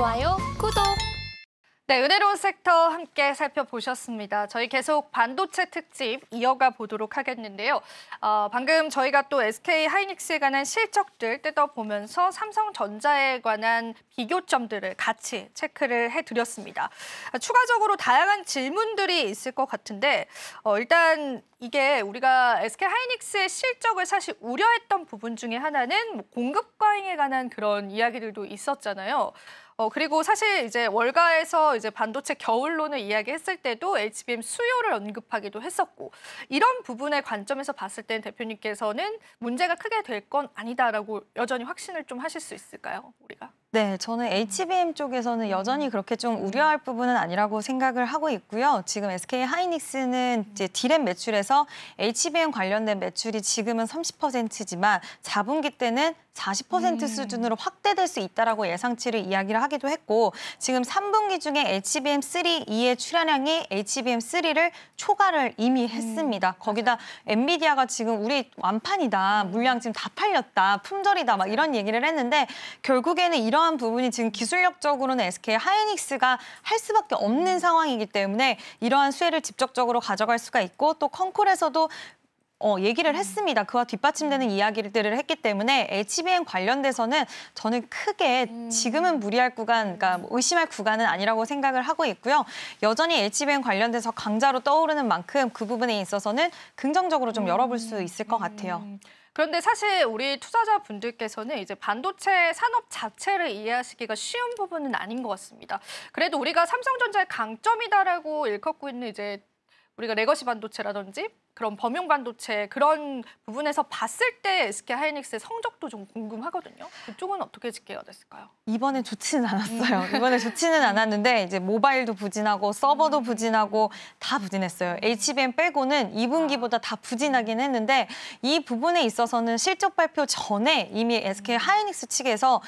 좋아요, 구독! 네, 은혜로운 섹터 함께 살펴보셨습니다. 저희 계속 반도체 특집 이어가 보도록 하겠는데요. 어, 방금 저희가 또 SK 하이닉스에 관한 실적들 뜯어보면서 삼성전자에 관한 비교점들을 같이 체크를 해드렸습니다. 추가적으로 다양한 질문들이 있을 것 같은데 어, 일단 이게 우리가 SK 하이닉스의 실적을 사실 우려했던 부분 중에 하나는 뭐 공급 과잉에 관한 그런 이야기들도 있었잖아요. 어, 그리고 사실 이제 월가에서 이제 반도체 겨울론을 이야기했을 때도 HBM 수요를 언급하기도 했었고 이런 부분의 관점에서 봤을 때 대표님께서는 문제가 크게 될 건 아니다라고 여전히 확신을 좀 하실 수 있을까요? 우리가? 네, 저는 HBM 쪽에서는 여전히 그렇게 좀 우려할 부분은 아니라고 생각을 하고 있고요. 지금 SK 하이닉스는 이제 디램 매출에서 HBM 관련된 매출이 지금은 30%지만 4분기 때는 40% 음. 수준으로 확대될 수 있다라고 예상치를 이야기를 하기도 했고 지금 3분기 중에 HBM3 이의 출하량이 HBM3를 초과를 이미 음. 했습니다. 음. 거기다 엔비디아가 지금 우리 완판이다, 물량 지금 다 팔렸다, 품절이다 막 이런 얘기를 했는데 결국에는 이런 이러한 부분이 지금 기술력적으로는 SK 하이닉스가 할 수밖에 없는 상황이기 때문에 이러한 수혜를 직접적으로 가져갈 수가 있고 또 컨콜에서도 어, 얘기를 했습니다. 그와 뒷받침되는 음. 이야기들을 했기 때문에 HBN 관련돼서는 저는 크게 음. 지금은 무리할 구간, 그러니까 뭐 의심할 구간은 아니라고 생각을 하고 있고요. 여전히 HBN 관련돼서 강자로 떠오르는 만큼 그 부분에 있어서는 긍정적으로 좀 열어볼 수 있을 것 같아요. 음. 그런데 사실 우리 투자자분들께서는 이제 반도체 산업 자체를 이해하시기가 쉬운 부분은 아닌 것 같습니다. 그래도 우리가 삼성전자의 강점이다라고 일컫고 있는 이제 우리가 레거시 반도체라든지 그런 범용 반도체 그런 부분에서 봤을 때 SK 하이닉스의 성적도 좀 궁금하거든요. 그쪽은 어떻게 집계가 됐을까요? 이번에 좋지는 않았어요. 음. 이번에 좋지는 음. 않았는데 이제 모바일도 부진하고 서버도 음. 부진하고 다 부진했어요. HBM 빼고는 2분기보다 아. 다 부진하긴 했는데 이 부분에 있어서는 실적 발표 전에 이미 SK 하이닉스 측에서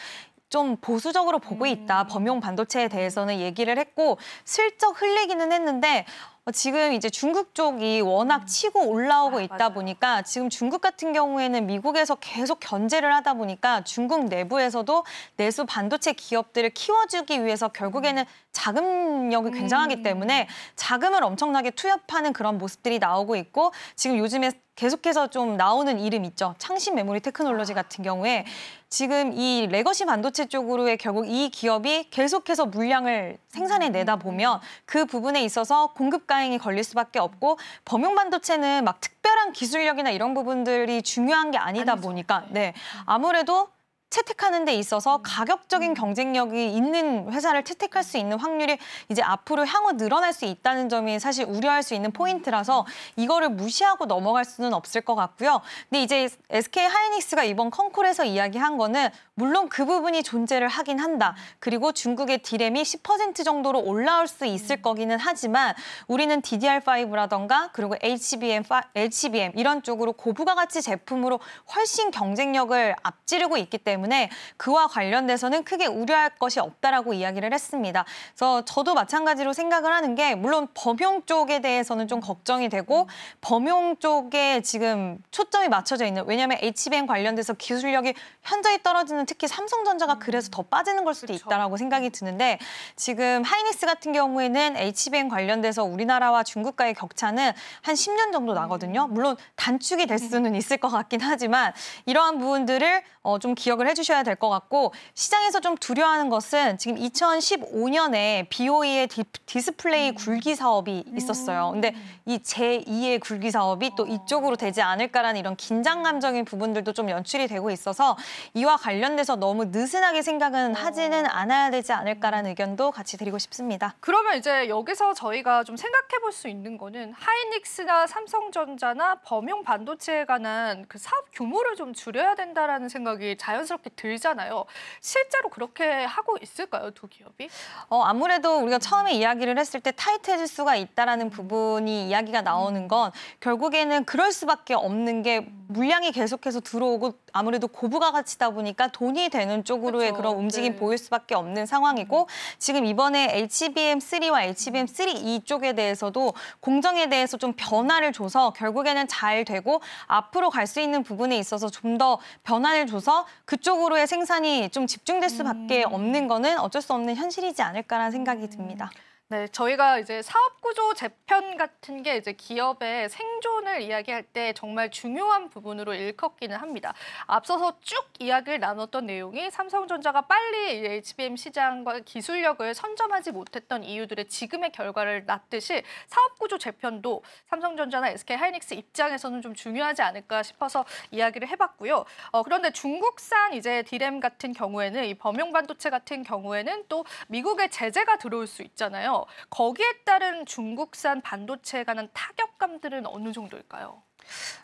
좀 보수적으로 보고 있다. 음. 범용 반도체에 대해서는 얘기를 했고 실적 흘리기는 했는데 어, 지금 이제 중국 쪽이 워낙 음. 치고 올라오고 아, 있다 보니까 지금 중국 같은 경우에는 미국에서 계속 견제를 하다 보니까 중국 내부에서도 내수 반도체 기업들을 키워주기 위해서 결국에는 음. 자금력이 굉장하기 음. 때문에 자금을 엄청나게 투협하는 그런 모습들이 나오고 있고 지금 요즘에 계속해서 좀 나오는 이름 있죠. 창신 메모리 테크놀로지 같은 경우에 지금 이 레거시 반도체 쪽으로의 결국 이 기업이 계속해서 물량을 생산해 내다 보면 그 부분에 있어서 공급 골다행이 걸릴 수밖에 없고 범용 반도체는 막 특별한 기술력이나 이런 부분들이 중요한 게 아니다 아니죠. 보니까 네, 네. 아무래도 채택하는 데 있어서 음. 가격적인 음. 경쟁력이 있는 회사를 채택할 수 있는 확률이 이제 앞으로 향후 늘어날 수 있다는 점이 사실 우려할 수 있는 포인트라서 음. 이거를 무시하고 넘어갈 수는 없을 것 같고요. 근데 이제 SK 하이닉스가 이번 컨콜에서 이야기한 거는 물론 그 부분이 존재를 하긴 한다. 그리고 중국의 디램이 10% 정도로 올라올 수 있을 거기는 하지만 우리는 DDR5라던가 그리고 HBM, HBM 이런 쪽으로 고부가 가치 제품으로 훨씬 경쟁력을 앞지르고 있기 때문에 그와 관련돼서는 크게 우려할 것이 없다라고 이야기를 했습니다. 그래서 저도 마찬가지로 생각을 하는 게 물론 범용 쪽에 대해서는 좀 걱정이 되고 범용 쪽에 지금 초점이 맞춰져 있는 왜냐하면 HBM 관련돼서 기술력이 현저히 떨어지는 특히 삼성전자가 음. 그래서 더 빠지는 걸 수도 그쵸. 있다라고 생각이 드는데 지금 하이닉스 같은 경우에는 HBM 관련돼서 우리나라와 중국과의 격차는 한 10년 정도 나거든요. 음. 물론 단축이 될 음. 수는 있을 것 같긴 하지만 이러한 부분들을 어, 좀 기억을 해주셔야 될 것 같고 시장에서 좀 두려워하는 것은 지금 2015년에 BOE의 디, 스플레이 굴기 사업이 있었어요. 근데 이 제2의 굴기 사업이 또 어. 이쪽으로 되지 않을까라는 이런 긴장 감적인 부분들도 좀 연출이 되고 있어서 이와 관련 그런 데서 너무 느슨하게 생각은 어. 하지는 않아야 되지 않을까라는 의견도 같이 드리고 싶습니다. 그러면 이제 여기서 저희가 좀 생각해 볼 수 있는 거는 하이닉스나 삼성전자나 범용 반도체에 관한 그 사업 규모를 좀 줄여야 된다라는 생각이 자연스럽게 들잖아요. 실제로 그렇게 하고 있을까요, 두 기업이? 어, 아무래도 우리가 처음에 이야기를 했을 때 타이트해질 수가 있다라는 음. 부분이 이야기가 나오는 건 결국에는 그럴 수밖에 없는 게 음. 물량이 계속해서 들어오고 아무래도 고부가 가치다 보니까 돈이 되는 쪽으로의 그렇 그런 움직임 네. 보일 수밖에 없는 상황이고 지금 이번에 HBM3와 h b m 3이 쪽에 대해서도 공정에 대해서 좀 변화를 줘서 결국에는 잘 되고 앞으로 갈 수 있는 부분에 있어서 좀 더 변화를 줘서 그쪽으로의 생산이 좀 집중될 수밖에 음. 없는 거는 어쩔 수 없는 현실이지 않을까라는 생각이 듭니다. 네, 저희가 이제 사업 구조 재편 같은 게 이제 기업의 생존을 이야기할 때 정말 중요한 부분으로 일컫기는 합니다. 앞서서 쭉 이야기를 나눴던 내용이 삼성전자가 빨리 HBM 시장과 기술력을 선점하지 못했던 이유들의 지금의 결과를 낳듯이 사업 구조 재편도 삼성전자나 SK 하이닉스 입장에서는 좀 중요하지 않을까 싶어서 이야기를 해봤고요. 어, 그런데 중국산 이제 디램 같은 경우에는 이 범용 반도체 같은 경우에는 또 미국의 제재가 들어올 수 있잖아요. 거기에 따른 중국산 반도체에 관한 타격감들은 어느 정도일까요?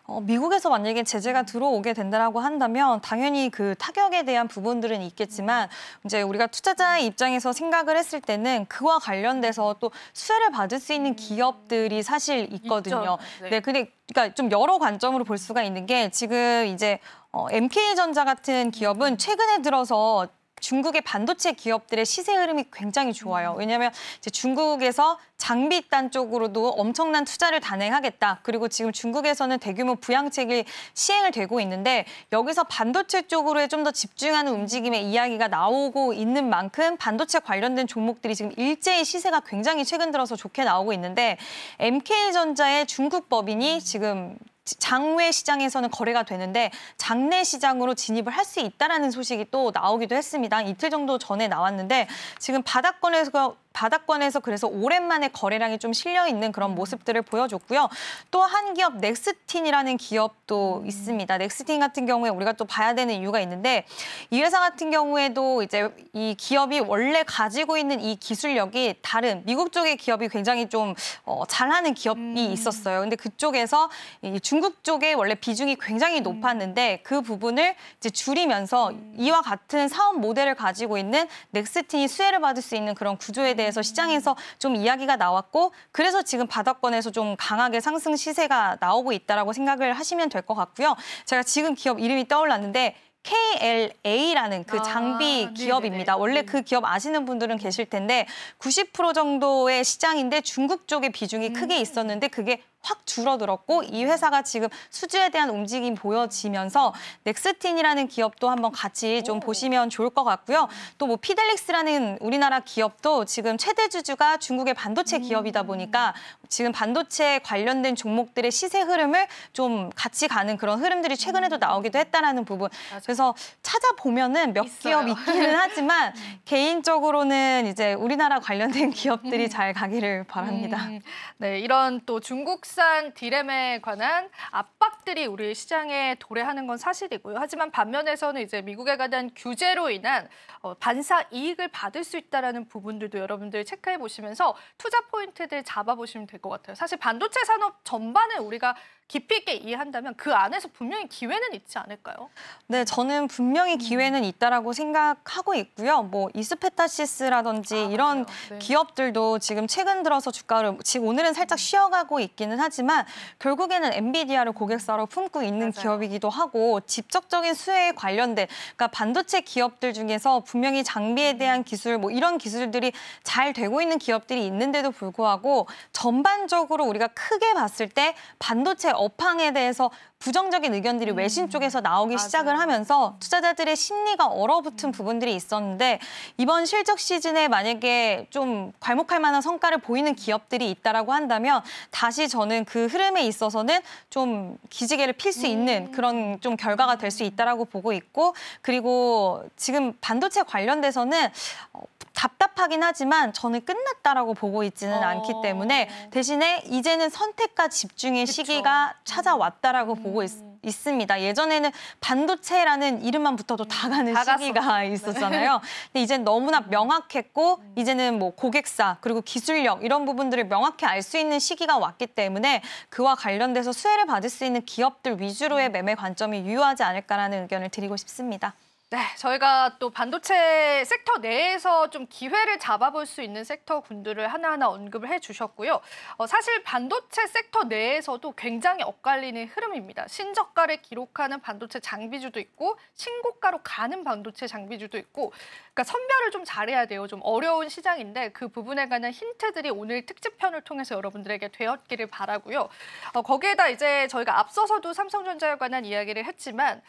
어, 미국에서 만약에 제재가 음. 들어오게 된다라고 한다면 당연히 그 타격에 대한 부분들은 있겠지만 음. 이제 우리가 투자자의 입장에서 생각을 했을 때는 그와 관련돼서 음. 또 수혜를 받을 수 있는 기업들이 사실 있거든요. 네. 네, 근데 그러니까 좀 여러 관점으로 볼 수가 있는 게 지금 이제 어, MK전자 같은 기업은 최근에 들어서 중국의 반도체 기업들의 시세 흐름이 굉장히 좋아요. 왜냐하면 이제 중국에서 장비단 쪽으로도 엄청난 투자를 단행하겠다. 그리고 지금 중국에서는 대규모 부양책이 시행을 되고 있는데 여기서 반도체 쪽으로 좀더 집중하는 움직임의 이야기가 나오고 있는 만큼 반도체 관련된 종목들이 지금 일제히 시세가 굉장히 최근 들어서 좋게 나오고 있는데 MK전자의 중국 법인이 지금 장외 시장에서는 거래가 되는데 장내 시장으로 진입을 할 수 있다라는 소식이 또 나오기도 했습니다. 이틀 정도 전에 나왔는데 지금 바닥권에서 바닥권에서 그래서 오랜만에 거래량이 좀 실려 있는 그런 음. 모습들을 보여줬고요. 또 한 기업 넥스틴이라는 기업도 음. 있습니다. 넥스틴 같은 경우에 우리가 또 봐야 되는 이유가 있는데 이 회사 같은 경우에도 이제 이 기업이 원래 가지고 있는 이 기술력이 다른 미국 쪽의 기업이 굉장히 좀 어, 잘하는 기업이 음. 있었어요. 근데 그쪽에서 이 중국 쪽에 원래 비중이 굉장히 음. 높았는데 그 부분을 이제 줄이면서 이와 같은 사업 모델을 가지고 있는 넥스틴이 수혜를 받을 수 있는 그런 구조에 대해 대해서 시장에서 좀 이야기가 나왔고 그래서 지금 바닥권에서 좀 강하게 상승 시세가 나오고 있다라고 생각을 하시면 될 것 같고요. 제가 지금 기업 이름이 떠올랐는데 KLA라는 그 아, 장비 아, 기업입니다. 네네네. 원래 그 기업 아시는 분들은 계실 텐데 90% 정도의 시장인데 중국 쪽의 비중이 음. 크게 있었는데 그게 확 줄어들었고 이 회사가 지금 수주에 대한 움직임 보여지면서 넥스틴이라는 기업도 한번 같이 좀 오. 보시면 좋을 것 같고요. 또 뭐 피델릭스라는 우리나라 기업도 지금 최대 주주가 중국의 반도체 음. 기업이다 보니까 지금 반도체 관련된 종목들의 시세 흐름을 좀 같이 가는 그런 흐름들이 최근에도 음. 나오기도 했다라는 부분. 맞아. 그래서 찾아보면은 몇 있어요. 기업 있기는 하지만 음. 개인적으로는 이제 우리나라 관련된 기업들이 음. 잘 가기를 바랍니다. 음. 네, 이런 또 중국산 디램에 관한 압박들이 우리 시장에 도래하는 건 사실이고요. 하지만 반면에서는 이제 미국에 관한 규제로 인한 어, 반사 이익을 받을 수 있다라는 부분들도 여러분들 체크해 보시면서 투자 포인트들 잡아 보시면 됩니다. 될것 같아요. 사실 반도체 산업 전반에 우리가 깊이 있게 이해한다면 그 안에서 분명히 기회는 있지 않을까요? 네, 저는 분명히 음. 기회는 있다라고 생각하고 있고요. 뭐 이스페타시스라든지 아, 이런 네. 기업들도 지금 최근 들어서 주가를 지금 오늘은 살짝 음. 쉬어가고 있기는 하지만 네. 결국에는 엔비디아를 고객사로 품고 있는 맞아요. 기업이기도 하고 직접적인 수혜에 관련된 그러니까 반도체 기업들 중에서 분명히 장비에 음. 대한 기술 뭐 이런 기술들이 잘 되고 있는 기업들이 있는데도 불구하고 전반적으로 우리가 크게 봤을 때 반도체 업황에 대해서 부정적인 의견들이 음. 외신 쪽에서 나오기 맞아요. 시작을 하면서 투자자들의 심리가 얼어붙은 부분들이 있었는데 이번 실적 시즌에 만약에 좀 괄목할 만한 성과를 보이는 기업들이 있다라고 한다면 다시 저는 그 흐름에 있어서는 좀 기지개를 필 수 있는 음. 그런 좀 결과가 될 수 있다라고 보고 있고 그리고 지금 반도체 관련돼서는 어, 답답하긴 하지만 저는 끝났다라고 보고 있지는 어... 않기 때문에 대신에 이제는 선택과 집중의 그쵸. 시기가 찾아왔다라고 음... 보고 있, 있습니다. 예전에는 반도체라는 이름만 붙어도 다 가는 다 시기가 갔어. 네. 있었잖아요. 근데 이제 너무나 명확했고 음. 이제는 뭐 고객사 그리고 기술력 이런 부분들을 명확히 알 수 있는 시기가 왔기 때문에 그와 관련돼서 수혜를 받을 수 있는 기업들 위주로의 음. 매매 관점이 유효하지 않을까라는 의견을 드리고 싶습니다. 네, 저희가 또 반도체 섹터 내에서 좀 기회를 잡아볼 수 있는 섹터 군들을 하나하나 언급을 해주셨고요. 어, 사실 반도체 섹터 내에서도 굉장히 엇갈리는 흐름입니다. 신저가를 기록하는 반도체 장비주도 있고 신고가로 가는 반도체 장비주도 있고 그러니까 선별을 좀 잘해야 돼요. 좀 어려운 시장인데 그 부분에 관한 힌트들이 오늘 특집편을 통해서 여러분들에게 되었기를 바라고요. 어, 거기에다 이제 저희가 앞서서도 삼성전자에 관한 이야기를 했지만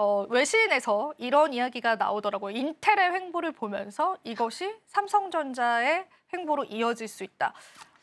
어, 외신에서 이런 이야기가 나오더라고요. 인텔의 횡보를 보면서 이것이 삼성전자의 횡보로 이어질 수 있다.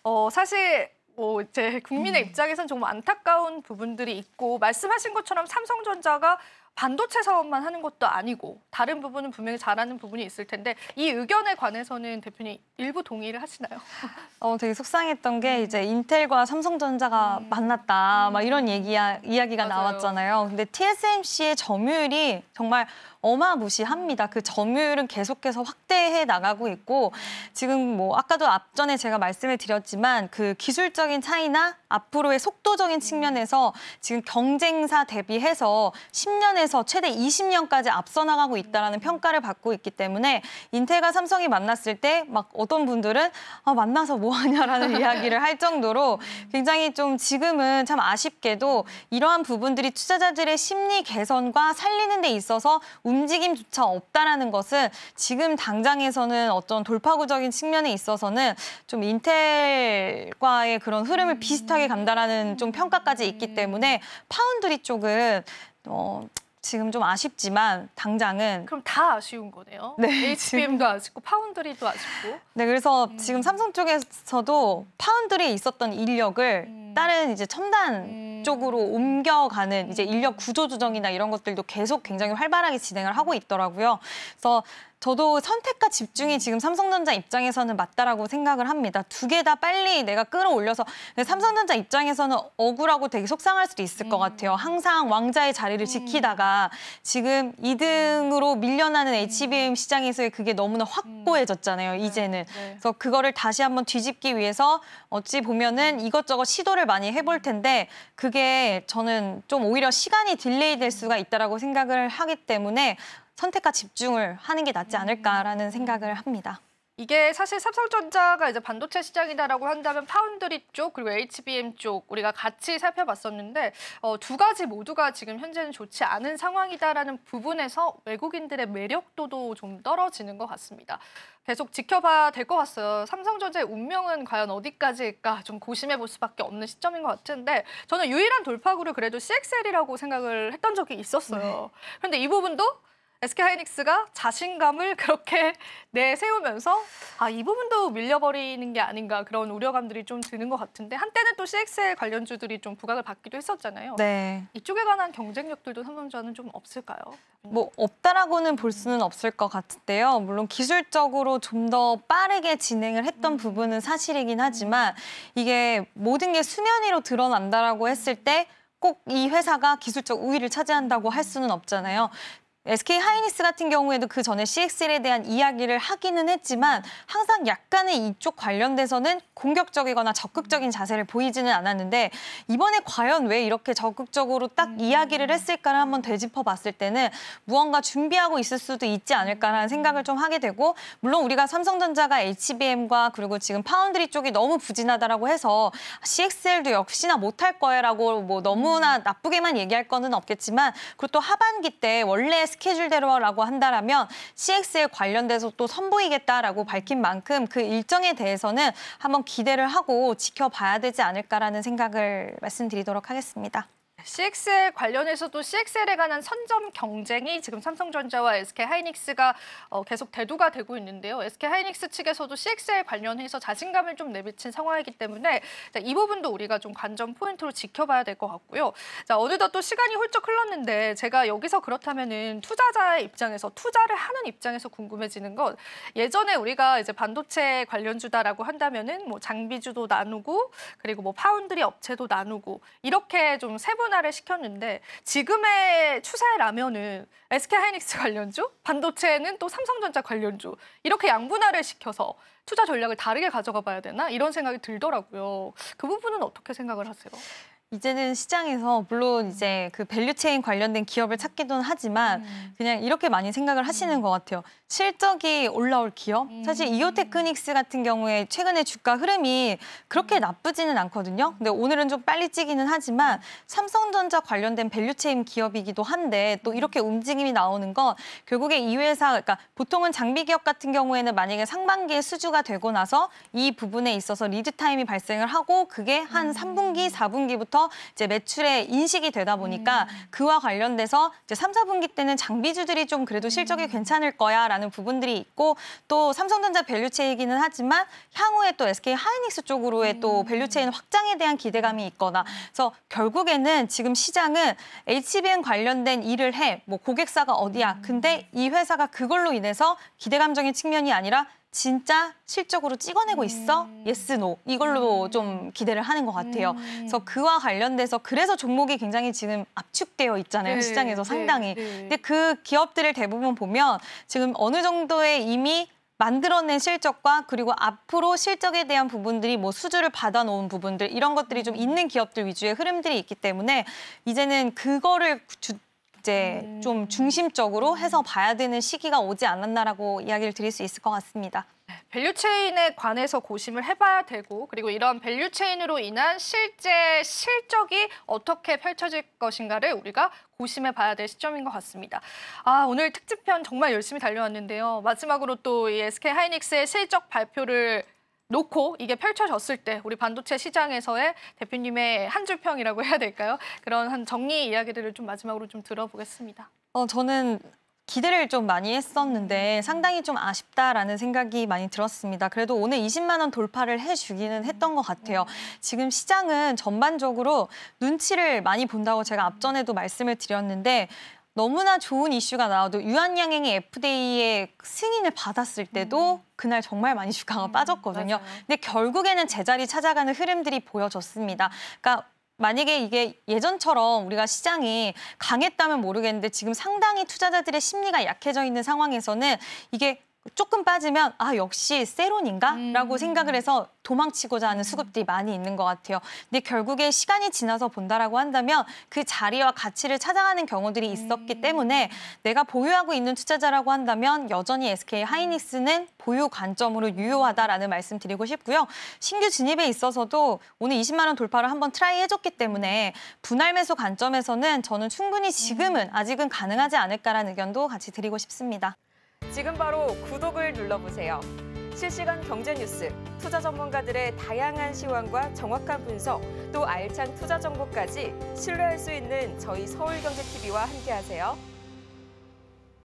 어, 사실 뭐 이제 국민의 음. 입장에선 정말 안타까운 부분들이 있고 말씀하신 것처럼 삼성전자가 반도체 사업만 하는 것도 아니고 다른 부분은 분명히 잘하는 부분이 있을 텐데 이 의견에 관해서는 대표님 일부 동의를 하시나요? 어, 되게 속상했던 게 음. 이제 인텔과 삼성전자가 음. 만났다 음. 막 이런 얘기야, 이야기가 맞아요. 나왔잖아요. 근데 TSMC의 점유율이 정말 어마무시합니다. 그 점유율은 계속해서 확대해 나가고 있고 지금 뭐 아까도 앞전에 제가 말씀을 드렸지만 그 기술적인 차이나 앞으로의 속도적인 측면에서 지금 경쟁사 대비해서 10년에서 최대 20년까지 앞서 나가고 있다라는 평가를 받고 있기 때문에 인텔과 삼성이 만났을 때 막 어떤 분들은 아, 만나서 뭐 하냐라는 이야기를 할 정도로 굉장히 좀 지금은 참 아쉽게도 이러한 부분들이 투자자들의 심리 개선과 살리는 데 있어서 움직임조차 없다라는 것은 지금 당장에서는 어떤 돌파구적인 측면에 있어서는 좀 인텔과의 그런 흐름을 음. 비슷하게 간다라는 좀 평가까지 있기 때문에 파운드리 쪽은 어, 지금 좀 아쉽지만 당장은 그럼 다 아쉬운 거네요. 네. HBM도 아쉽고 파운드리도 아쉽고. 네, 그래서 음. 지금 삼성 쪽에서도 파운드리에 있었던 인력을 음. 다른 이제 첨단 음. 쪽으로 옮겨가는 이제 인력 구조 조정이나 이런 것들도 계속 굉장히 활발하게 진행을 하고 있더라고요. 그래서 저도 선택과 집중이 음. 지금 삼성전자 입장에서는 맞다라고 생각을 합니다. 두 개 다 빨리 내가 끌어올려서 음. 삼성전자 입장에서는 억울하고 되게 속상할 수도 있을 음. 것 같아요. 항상 왕자의 자리를 음. 지키다가 지금 2등으로 밀려나는 HBM 시장에서의 그게 너무나 확고해졌잖아요. 네. 이제는. 네. 그래서 그거를 다시 한번 뒤집기 위해서 어찌 보면은 이것저것 시도를 많이 해볼 텐데 그게 저는 좀 오히려 시간이 딜레이 될 수가 있다라고 생각을 하기 때문에 선택과 집중을 하는 게 낫지 음. 않을까라는 생각을 합니다. 이게 사실 삼성전자가 이제 반도체 시장이다라고 한다면 파운드리 쪽 그리고 HBM 쪽 우리가 같이 살펴봤었는데 어, 두 가지 모두가 지금 현재는 좋지 않은 상황이다라는 부분에서 외국인들의 매력도도 좀 떨어지는 것 같습니다. 계속 지켜봐야 될것 같아요. 삼성전자의 운명은 과연 어디까지일까 좀 고심해 볼 수밖에 없는 시점인 것 같은데 저는 유일한 돌파구를 그래도 CXL이라고 생각을 했던 적이 있었어요. 네. 그런데 이 부분도 SK하이닉스가 자신감을 그렇게 내세우면서 아, 이 부분도 밀려버리는 게 아닌가 그런 우려감들이 좀 드는 것 같은데 한때는 또 CXL 관련주들이 좀 부각을 받기도 했었잖아요. 네. 이쪽에 관한 경쟁력들도 삼성전은 좀 없을까요? 뭐 없다라고는 볼 수는 없을 것 같은데요. 물론 기술적으로 좀 더 빠르게 진행을 했던 음. 부분은 사실이긴 하지만 이게 모든 게 수면 위로 드러난다라고 했을 때 꼭 이 회사가 기술적 우위를 차지한다고 할 수는 없잖아요. SK 하이니스 같은 경우에도 그 전에 CXL에 대한 이야기를 하기는 했지만 항상 약간의 이쪽 관련돼서는 공격적이거나 적극적인 자세를 보이지는 않았는데 이번에 과연 왜 이렇게 적극적으로 딱 음. 이야기를 했을까를 한번 되짚어 봤을 때는 무언가 준비하고 있을 수도 있지 않을까라는 생각을 좀 하게 되고 물론 우리가 삼성전자가 HBM과 그리고 지금 파운드리 쪽이 너무 부진하다라고 해서 CXL도 역시나 못할 거야라고 뭐 너무나 나쁘게만 얘기할 거는 없겠지만 그리고 또 하반기 때 원래 스케줄대로라고 한다라면 CX에 관련돼서 또 선보이겠다라고 밝힌 만큼 그 일정에 대해서는 한번 기대를 하고 지켜봐야 되지 않을까라는 생각을 말씀드리도록 하겠습니다. CXL 관련해서도 CXL에 관한 선점 경쟁이 지금 삼성전자와 SK하이닉스가 어, 계속 대두가 되고 있는데요. SK하이닉스 측에서도 CXL 관련해서 자신감을 좀 내비친 상황이기 때문에 자, 이 부분도 우리가 좀 관전 포인트로 지켜봐야 될 것 같고요. 자, 어느덧 또 시간이 훌쩍 흘렀는데 제가 여기서 그렇다면 투자자의 입장에서 투자를 하는 입장에서 궁금해지는 것 예전에 우리가 이제 반도체 관련주다라고 한다면뭐 장비주도 나누고 그리고 뭐 파운드리 업체도 나누고 이렇게 좀 세분화 세분를 시켰는데 지금의 추세라면은 SK 하이닉스 관련주, 반도체는 또 삼성전자 관련주 이렇게 양분화를 시켜서 투자 전략을 다르게 가져가 봐야 되나 이런 생각이 들더라고요. 그 부분은 어떻게 생각을 하세요? 이제는 시장에서 물론 이제 그 밸류체인 관련된 기업을 찾기도 하지만 음. 그냥 이렇게 많이 생각을 하시는 음. 것 같아요. 실적이 올라올 기업. 음. 사실 이오테크닉스 같은 경우에 최근에 주가 흐름이 그렇게 음. 나쁘지는 않거든요. 근데 오늘은 좀 빨리 찌기는 하지만 삼성전자 관련된 밸류체인 기업이기도 한데 또 음. 이렇게 움직임이 나오는 건 결국에 이 회사 그러니까 보통은 장비 기업 같은 경우에는 만약에 상반기에 수주가 되고 나서 이 부분에 있어서 리드 타임이 발생을 하고 그게 한 삼분기사분기부터 음. 이제 매출에 인식이 되다 보니까 그와 관련돼서 이제 삼사분기 때는 장비주들이 좀 그래도 실적이 괜찮을 거야. 있다라는 부분들이 있고 또 삼성전자 밸류체이기는 하지만 향후에 또 SK 하이닉스 쪽으로의 또 음. 밸류체인 확장에 대한 기대감이 있거나 그래서 결국에는 지금 시장은 HBM 관련된 일을 해, 뭐 고객사가 어디야. 근데 이 회사가 그걸로 인해서 기대감적인 측면이 아니라 진짜 실적으로 찍어내고 음. 있어? 음. 예스, 노. 이걸로 음. 좀 기대를 하는 것 같아요. 음. 그래서 그와 관련돼서 그래서 종목이 굉장히 지금 압축되어 있잖아요. 네, 시장에서 네, 상당히. 네, 네. 근데 그 기업들을 대부분 보면 지금 어느 정도의 이미 만들어낸 실적과 그리고 앞으로 실적에 대한 부분들이 뭐 수주를 받아놓은 부분들 이런 것들이 좀 음. 있는 기업들 위주의 흐름들이 있기 때문에 이제는 그거를 주, 이제 음. 좀 중심적으로 해서 봐야 되는 시기가 오지 않았나라고 이야기를 드릴 수 있을 것 같습니다. 네, 밸류체인에 관해서 고심을 해봐야 되고 그리고 이런 밸류체인으로 인한 실제 실적이 어떻게 펼쳐질 것인가를 우리가 고심해봐야 될 시점인 것 같습니다. 아 오늘 특집편 정말 열심히 달려왔는데요. 마지막으로 또이 SK 하이닉스의 실적 발표를 놓고 이게 펼쳐졌을 때 우리 반도체 시장에서의 대표님의 한 줄평이라고 해야 될까요? 그런 한 정리 이야기들을 좀 마지막으로 좀 들어보겠습니다. 어, 저는 기대를 좀 많이 했었는데 상당히 좀 아쉽다라는 생각이 많이 들었습니다. 그래도 오늘 20만 원 돌파를 해주기는 했던 것 같아요. 지금 시장은 전반적으로 눈치를 많이 본다고 제가 앞전에도 말씀을 드렸는데 너무나 좋은 이슈가 나와도 유한양행이 FDA의 승인을 받았을 때도 음. 그날 정말 많이 주가가 음, 빠졌거든요. 맞아요. 근데 결국에는 제자리 찾아가는 흐름들이 보여졌습니다. 그러니까 만약에 이게 예전처럼 우리가 시장이 강했다면 모르겠는데 지금 상당히 투자자들의 심리가 약해져 있는 상황에서는 이게 조금 빠지면 아 역시 세론인가라고 음. 생각을 해서 도망치고자 하는 수급들이 많이 있는 것 같아요. 근데 결국에 시간이 지나서 본다라고 한다면 그 자리와 가치를 찾아가는 경우들이 있었기 음. 때문에 내가 보유하고 있는 투자자라고 한다면 여전히 SK 하이닉스는 보유 관점으로 유효하다라는 말씀드리고 싶고요. 신규 진입에 있어서도 오늘 20만 원 돌파를 한번 트라이 해줬기 때문에 분할 매수 관점에서는 저는 충분히 지금은 음. 아직은 가능하지 않을까라는 의견도 같이 드리고 싶습니다. 지금 바로 구독을 눌러보세요. 실시간 경제 뉴스, 투자 전문가들의 다양한 시황과 정확한 분석, 또 알찬 투자 정보까지 신뢰할 수 있는 저희 서울경제TV와 함께하세요.